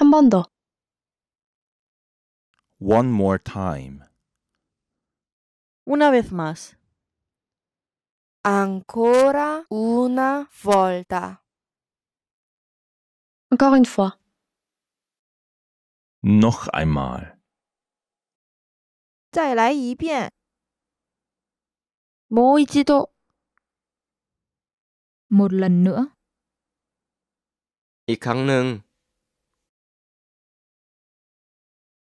한 더. One more time. Una vez más. Ancora una volta. Encore une fois. Noch einmal. 再来一遍. 再来一遍。もう一度。Một lần nữa. อีกครั้งหนึ่ง